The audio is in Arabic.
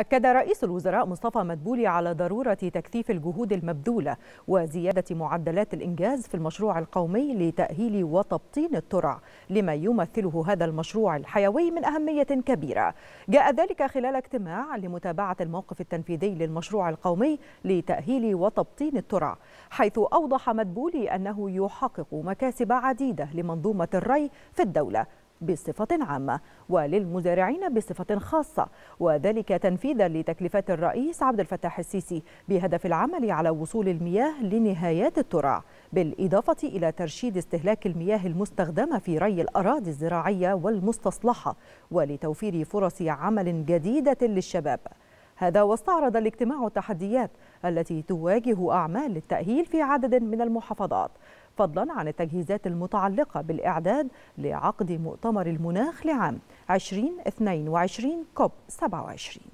أكد رئيس الوزراء مصطفى مدبولي على ضرورة تكثيف الجهود المبذولة وزيادة معدلات الإنجاز في المشروع القومي لتأهيل وتبطين الترع لما يمثله هذا المشروع الحيوي من أهمية كبيرة جاء ذلك خلال اجتماع لمتابعة الموقف التنفيذي للمشروع القومي لتأهيل وتبطين الترع حيث أوضح مدبولي أنه يحقق مكاسب عديدة لمنظومة الري في الدولة بصفة عامة وللمزارعين بصفة خاصة وذلك تنفيذا لتكليفات الرئيس عبد الفتاح السيسي بهدف العمل على وصول المياه لنهايات الترع بالإضافة إلى ترشيد استهلاك المياه المستخدمة في ري الأراضي الزراعية والمستصلحة ولتوفير فرص عمل جديدة للشباب هذا واستعرض الاجتماع التحديات التي تواجه أعمال التأهيل في عدد من المحافظات فضلا عن التجهيزات المتعلقة بالإعداد لعقد مؤتمر المناخ لعام 2022 كوب 27